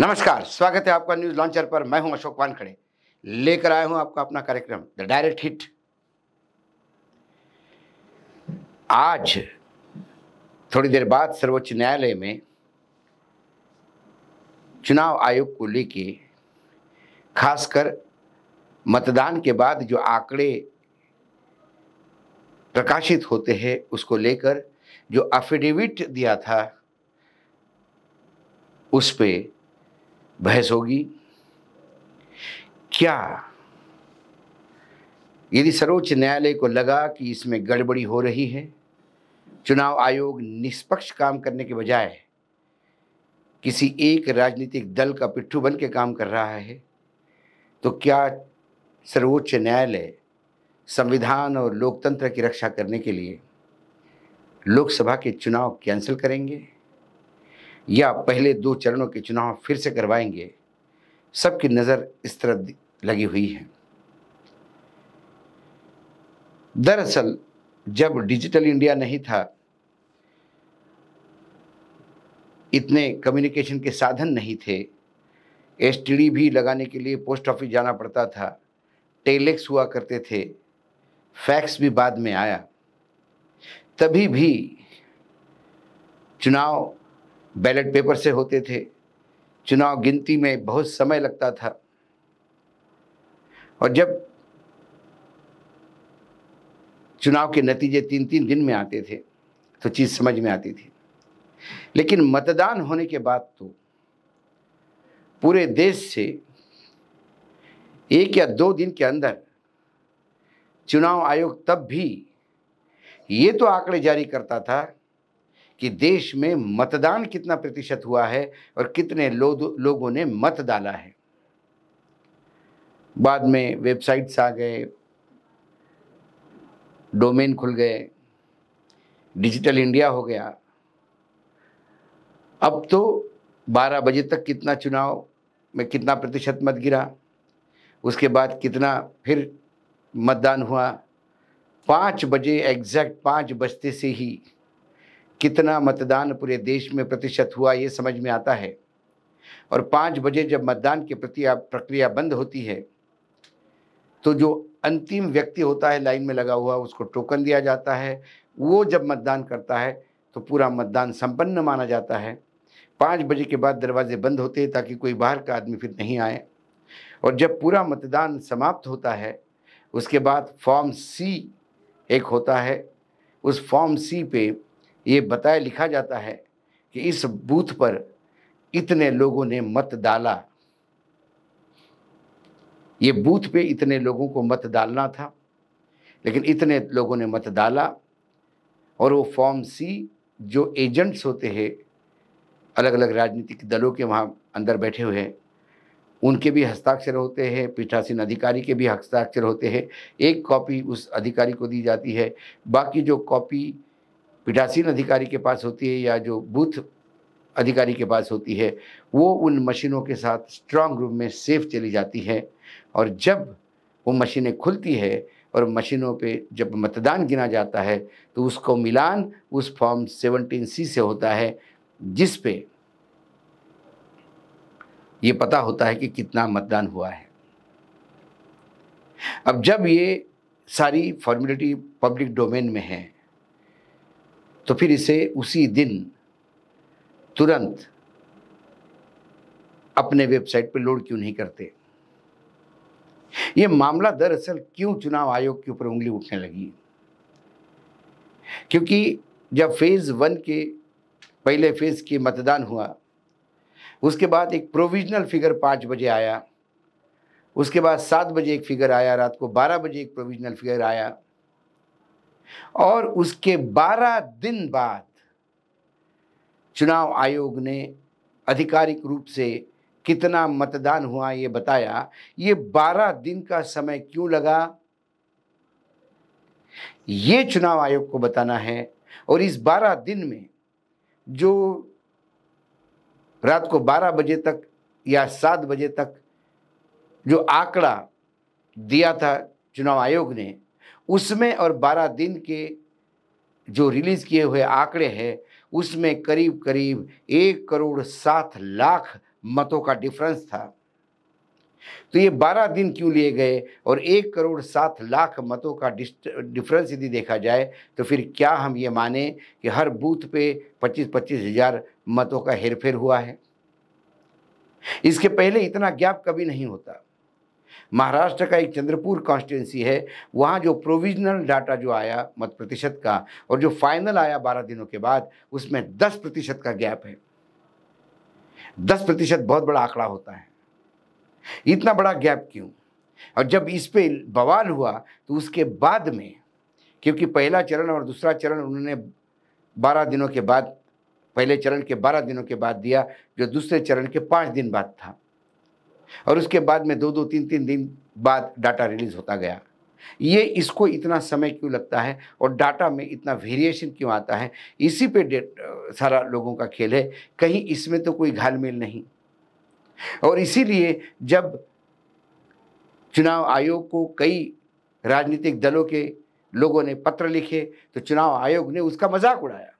नमस्कार स्वागत है आपका न्यूज लॉन्चर पर मैं हूं अशोक वानखड़े लेकर आया हूं आपका अपना कार्यक्रम द डायरेक्ट हिट आज थोड़ी देर बाद सर्वोच्च न्यायालय में चुनाव आयोग को लेके खासकर मतदान के बाद जो आंकड़े प्रकाशित होते हैं उसको लेकर जो एफिडेविट दिया था उस पर बहस होगी क्या यदि सर्वोच्च न्यायालय को लगा कि इसमें गड़बड़ी हो रही है चुनाव आयोग निष्पक्ष काम करने के बजाय किसी एक राजनीतिक दल का पिट्ठू बन के काम कर रहा है तो क्या सर्वोच्च न्यायालय संविधान और लोकतंत्र की रक्षा करने के लिए लोकसभा के चुनाव कैंसिल करेंगे या पहले दो चरणों के चुनाव फिर से करवाएंगे सबकी नज़र इस तरफ लगी हुई है दरअसल जब डिजिटल इंडिया नहीं था इतने कम्युनिकेशन के साधन नहीं थे एसटीडी भी लगाने के लिए पोस्ट ऑफिस जाना पड़ता था टेलेक्स हुआ करते थे फैक्स भी बाद में आया तभी भी चुनाव बैलेट पेपर से होते थे चुनाव गिनती में बहुत समय लगता था और जब चुनाव के नतीजे तीन तीन दिन में आते थे तो चीज़ समझ में आती थी लेकिन मतदान होने के बाद तो पूरे देश से एक या दो दिन के अंदर चुनाव आयोग तब भी ये तो आंकड़े जारी करता था कि देश में मतदान कितना प्रतिशत हुआ है और कितने लो, लोगों ने मत डाला है बाद में वेबसाइट्स आ गए डोमेन खुल गए डिजिटल इंडिया हो गया अब तो 12 बजे तक कितना चुनाव में कितना प्रतिशत मत गिरा उसके बाद कितना फिर मतदान हुआ पाँच बजे एग्जैक्ट पाँच बजते से ही कितना मतदान पूरे देश में प्रतिशत हुआ ये समझ में आता है और पाँच बजे जब मतदान की प्रक्रिया प्रक्रिया बंद होती है तो जो अंतिम व्यक्ति होता है लाइन में लगा हुआ उसको टोकन दिया जाता है वो जब मतदान करता है तो पूरा मतदान संपन्न माना जाता है पाँच बजे के बाद दरवाजे बंद होते हैं ताकि कोई बाहर का आदमी फिर नहीं आए और जब पूरा मतदान समाप्त होता है उसके बाद फॉर्म सी एक होता है उस फॉर्म सी पे ये बताया लिखा जाता है कि इस बूथ पर इतने लोगों ने मत डाला ये बूथ पे इतने लोगों को मत डालना था लेकिन इतने लोगों ने मत डाला और वो फॉर्म सी जो एजेंट्स होते हैं अलग अलग राजनीतिक दलों के वहाँ अंदर बैठे हुए हैं उनके भी हस्ताक्षर होते हैं पीठासीन अधिकारी के भी हस्ताक्षर होते हैं एक कॉपी उस अधिकारी को दी जाती है बाकी जो कॉपी पीठासीन अधिकारी के पास होती है या जो बूथ अधिकारी के पास होती है वो उन मशीनों के साथ स्ट्रांग रूम में सेफ चली जाती है और जब वो मशीनें खुलती है और मशीनों पे जब मतदान गिना जाता है तो उसको मिलान उस फॉर्म 17 सी से होता है जिस पे ये पता होता है कि कितना मतदान हुआ है अब जब ये सारी फॉर्मेलिटी पब्लिक डोमेन में है तो फिर इसे उसी दिन तुरंत अपने वेबसाइट पर लोड क्यों नहीं करते ये मामला दरअसल क्यों चुनाव आयोग के ऊपर उंगली उठने लगी क्योंकि जब फेज़ वन के पहले फेज़ के मतदान हुआ उसके बाद एक प्रोविजनल फिगर पाँच बजे आया उसके बाद सात बजे एक फिगर आया रात को बारह बजे एक प्रोविजनल फिगर आया और उसके 12 दिन बाद चुनाव आयोग ने आधिकारिक रूप से कितना मतदान हुआ ये बताया ये 12 दिन का समय क्यों लगा ये चुनाव आयोग को बताना है और इस 12 दिन में जो रात को 12 बजे तक या 7 बजे तक जो आंकड़ा दिया था चुनाव आयोग ने उसमें और बारह दिन के जो रिलीज़ किए हुए आंकड़े हैं उसमें करीब करीब एक करोड़ सात लाख मतों का डिफरेंस था तो ये बारह दिन क्यों लिए गए और एक करोड़ सात लाख मतों का डिफरेंस यदि देखा जाए तो फिर क्या हम ये माने कि हर बूथ पे पच्चीस पच्चीस हज़ार मतों का हेरफेर हुआ है इसके पहले इतना गैप कभी नहीं होता महाराष्ट्र का एक चंद्रपुर कॉन्स्टिट्यूंसी है वहाँ जो प्रोविजनल डाटा जो आया मत प्रतिशत का और जो फाइनल आया बारह दिनों के बाद उसमें दस प्रतिशत का गैप है दस प्रतिशत बहुत बड़ा आंकड़ा होता है इतना बड़ा गैप क्यों और जब इस पे बवाल हुआ तो उसके बाद में क्योंकि पहला चरण और दूसरा चरण उन्होंने बारह दिनों के बाद पहले चरण के बारह दिनों के बाद दिया जो दूसरे चरण के पाँच दिन बाद था और उसके बाद में दो दो तीन तीन दिन बाद डाटा रिलीज़ होता गया ये इसको इतना समय क्यों लगता है और डाटा में इतना वेरिएशन क्यों आता है इसी पे सारा लोगों का खेल है कहीं इसमें तो कोई घाल मेल नहीं और इसीलिए जब चुनाव आयोग को कई राजनीतिक दलों के लोगों ने पत्र लिखे तो चुनाव आयोग ने उसका मजाक उड़ाया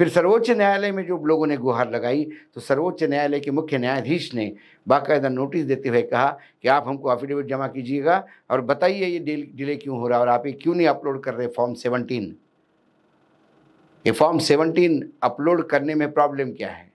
फिर सर्वोच्च न्यायालय में जो लोगों ने गुहार लगाई तो सर्वोच्च न्यायालय के मुख्य न्यायाधीश ने बाकायदा नोटिस देते हुए कहा कि आप हमको एफिडेविट जमा कीजिएगा और बताइए ये डिले क्यों हो रहा है और आप ये क्यों नहीं अपलोड कर रहे फॉर्म सेवनटीन ये फॉर्म सेवनटीन अपलोड करने में प्रॉब्लम क्या है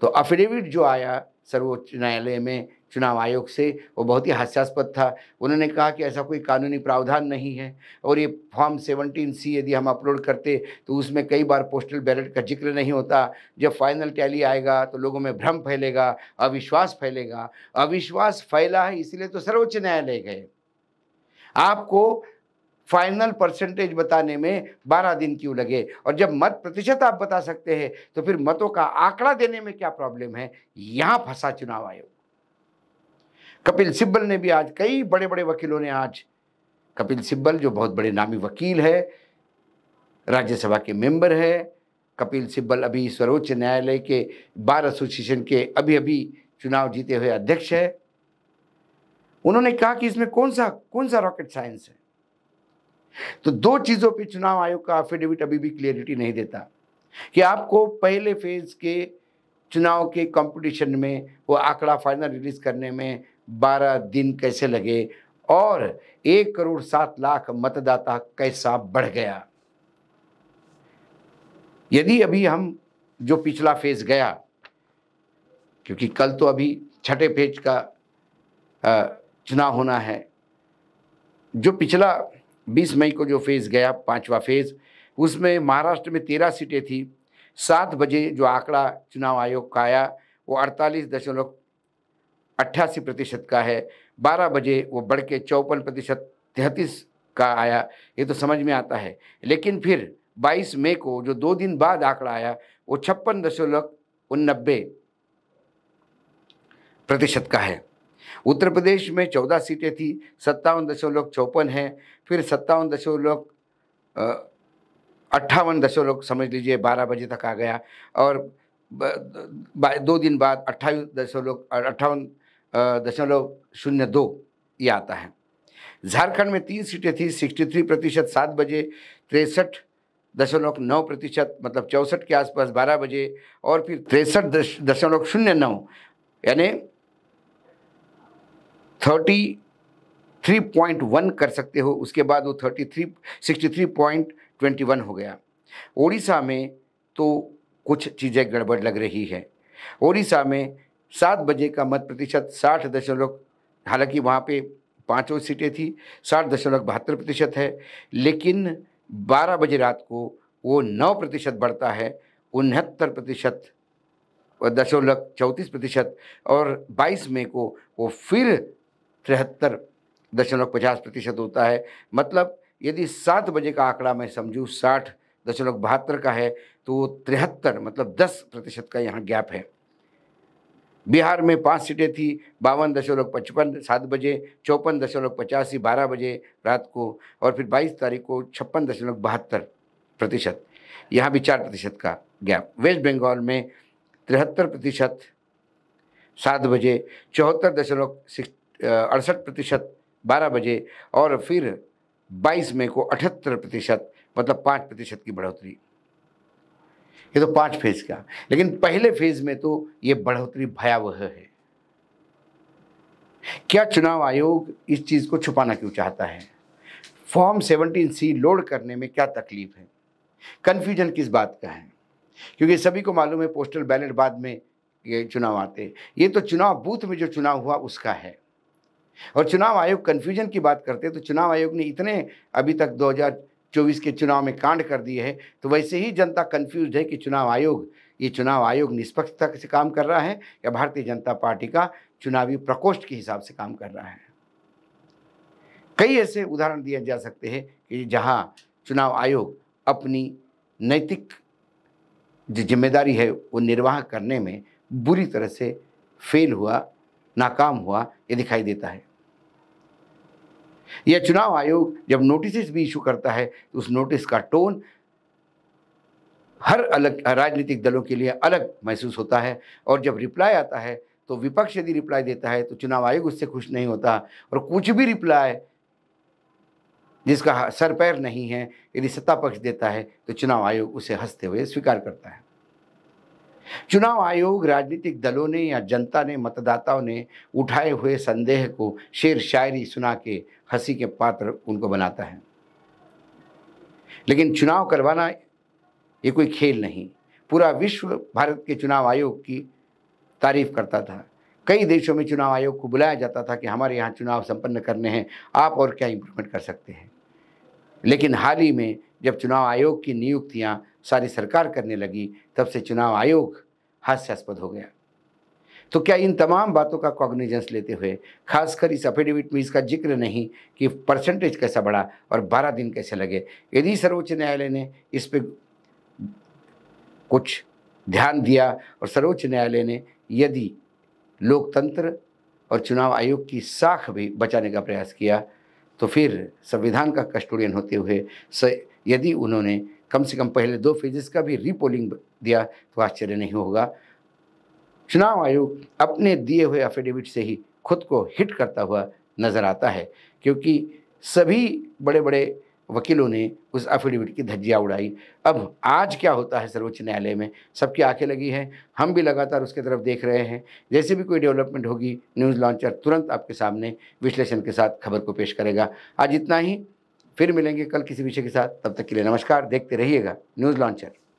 तो अफिडेविट जो आया सर्वोच्च न्यायालय में चुनाव आयोग से वो बहुत ही हास्यास्पद था उन्होंने कहा कि ऐसा कोई कानूनी प्रावधान नहीं है और ये फॉर्म सेवनटीन सी यदि हम अपलोड करते तो उसमें कई बार पोस्टल बैलेट का जिक्र नहीं होता जब फाइनल टैली आएगा तो लोगों में भ्रम फैलेगा अविश्वास फैलेगा अविश्वास फैला है इसलिए तो सर्वोच्च न्यायालय गए आपको फाइनल परसेंटेज बताने में 12 दिन क्यों लगे और जब मत प्रतिशत आप बता सकते हैं तो फिर मतों का आंकड़ा देने में क्या प्रॉब्लम है यहाँ फंसा चुनाव आयोग कपिल सिब्बल ने भी आज कई बड़े बड़े वकीलों ने आज कपिल सिब्बल जो बहुत बड़े नामी वकील है राज्यसभा के मेंबर है कपिल सिब्बल अभी सर्वोच्च न्यायालय के बार एसोसिएशन के अभी अभी चुनाव जीते हुए अध्यक्ष है उन्होंने कहा कि इसमें कौन सा कौन सा रॉकेट साइंस है तो दो चीज़ों पे चुनाव आयोग का एफिडेविट अभी भी क्लियरिटी नहीं देता कि आपको पहले फेज के चुनाव के कंपटीशन में वो आंकड़ा फाइनल रिलीज करने में 12 दिन कैसे लगे और एक करोड़ सात लाख मतदाता कैसा बढ़ गया यदि अभी हम जो पिछला फेज गया क्योंकि कल तो अभी छठे फेज का चुनाव होना है जो पिछला 20 मई को जो फेज़ गया पांचवा फेज़ उसमें महाराष्ट्र में तेरह सीटें थी सात बजे जो आंकड़ा चुनाव आयोग का आया वो अड़तालीस दशमलव अट्ठासी प्रतिशत का है बारह बजे वो बढ़ के चौपन प्रतिशत तैंतीस का आया ये तो समझ में आता है लेकिन फिर 22 मई को जो दो दिन बाद आंकड़ा आया वो छप्पन दशमलव उनबे प्रतिशत का है उत्तर प्रदेश में चौदह सीटें थी सत्तावन दशमलव चौपन है फिर सत्तावन दशमलव अट्ठावन दशमलव समझ लीजिए बारह बजे तक आ गया और दो दिन बाद अट्ठाईस दशमलव अट्ठावन दशमलव शून्य दो ये आता है झारखंड में तीन सीटें थी सिक्सटी थ्री प्रतिशत सात बजे तिरसठ दशमलव नौ प्रतिशत मतलब चौंसठ के आसपास बारह बजे और फिर तिरसठ दशमलव शून्य नौ यानी थर्टी थ्री पॉइंट वन कर सकते हो उसके बाद वो thirty three sixty three point twenty one हो गया ओडिशा में तो कुछ चीज़ें गड़बड़ लग रही है ओडिशा में सात बजे का मत प्रतिशत साठ दशमलव हालांकि वहाँ पे पाँचों सीटें थी साठ दशमलव बहत्तर प्रतिशत है लेकिन बारह बजे रात को वो नौ प्रतिशत बढ़ता है उनहत्तर प्रतिशत दशमलव चौंतीस प्रतिशत और बाईस मई को वो फिर तिहत्तर दशमलव पचास प्रतिशत होता है मतलब यदि सात बजे का आंकड़ा मैं समझूँ साठ दशमलव बहत्तर का है तो वो तिहत्तर मतलब दस प्रतिशत का यहाँ गैप है बिहार में पाँच सीटें थी बावन दशमलव पचपन सात बजे चौपन दशमलव पचासी बारह बजे रात को और फिर बाईस तारीख को छप्पन दशमलव बहत्तर प्रतिशत यहाँ भी चार प्रतिशत का गैप वेस्ट बंगाल में तिहत्तर प्रतिशत सात बजे चौहत्तर दशमलव अड़सठ प्रतिशत बारह बजे और फिर 22 मई को अठहत्तर प्रतिशत मतलब पाँच प्रतिशत की बढ़ोतरी ये तो पांच फेज का लेकिन पहले फेज में तो ये बढ़ोतरी भयावह है क्या चुनाव आयोग इस चीज़ को छुपाना क्यों चाहता है फॉर्म 17 सी लोड करने में क्या तकलीफ है कन्फ्यूजन किस बात का है क्योंकि सभी को मालूम है पोस्टल बैलेट बाद में ये चुनाव आते हैं ये तो चुनाव बूथ में जो चुनाव हुआ उसका है और चुनाव आयोग कन्फ्यूजन की बात करते हैं तो चुनाव आयोग ने इतने अभी तक दो चौबीस के चुनाव में कांड कर दिए हैं तो वैसे ही जनता कन्फ्यूज है कि चुनाव आयोग ये चुनाव आयोग निष्पक्षता से काम कर रहा है या भारतीय जनता पार्टी का चुनावी प्रकोष्ठ के हिसाब से काम कर रहा है कई ऐसे उदाहरण दिए जा सकते हैं कि जहाँ चुनाव आयोग अपनी नैतिक जो जिम्मेदारी है वो निर्वाह करने में बुरी तरह से फेल हुआ नाकाम हुआ ये दिखाई देता है यह चुनाव आयोग जब नोटिस भी इशू करता है तो उस नोटिस का टोन हर अलग राजनीतिक दलों के लिए अलग महसूस होता है और जब रिप्लाई आता है तो विपक्ष यदि रिप्लाई देता है तो चुनाव आयोग उससे खुश नहीं होता और कुछ भी रिप्लाई जिसका सर पैर नहीं है यदि सत्ता पक्ष देता है तो चुनाव आयोग उसे हंसते हुए स्वीकार करता है चुनाव आयोग राजनीतिक दलों ने या जनता ने मतदाताओं ने उठाए हुए संदेह को शेर शायरी सुना के हंसी के पात्र उनको बनाता है लेकिन चुनाव करवाना ये कोई खेल नहीं पूरा विश्व भारत के चुनाव आयोग की तारीफ करता था कई देशों में चुनाव आयोग को बुलाया जाता था कि हमारे यहाँ चुनाव संपन्न करने हैं आप और क्या इम्प्रूवमेंट कर सकते हैं लेकिन हाल ही में जब चुनाव आयोग की नियुक्तियाँ सारी सरकार करने लगी तब से चुनाव आयोग हास्यास्पद हो गया तो क्या इन तमाम बातों का कॉग्निजेंस लेते हुए खासकर इस अफिडेविट में इसका जिक्र नहीं कि परसेंटेज कैसा बढ़ा और बारह दिन कैसे लगे यदि सर्वोच्च न्यायालय ने इस पर कुछ ध्यान दिया और सर्वोच्च न्यायालय ने यदि लोकतंत्र और चुनाव आयोग की साख भी बचाने का प्रयास किया तो फिर संविधान का कस्टोडियन होते हुए यदि उन्होंने कम से कम पहले दो फेजेस का भी रीपोलिंग दिया तो आश्चर्य नहीं होगा चुनाव आयोग अपने दिए हुए एफिडेविट से ही खुद को हिट करता हुआ नज़र आता है क्योंकि सभी बड़े बड़े वकीलों ने उस एफिडेविट की धज्जियाँ उड़ाई अब आज क्या होता है सर्वोच्च न्यायालय में सबकी आंखें लगी हैं हम भी लगातार उसके तरफ देख रहे हैं जैसे भी कोई डेवलपमेंट होगी न्यूज़ लॉन्चर तुरंत आपके सामने विश्लेषण के साथ खबर को पेश करेगा आज इतना ही फिर मिलेंगे कल किसी विषय के साथ तब तक के लिए नमस्कार देखते रहिएगा न्यूज़ लॉन्चर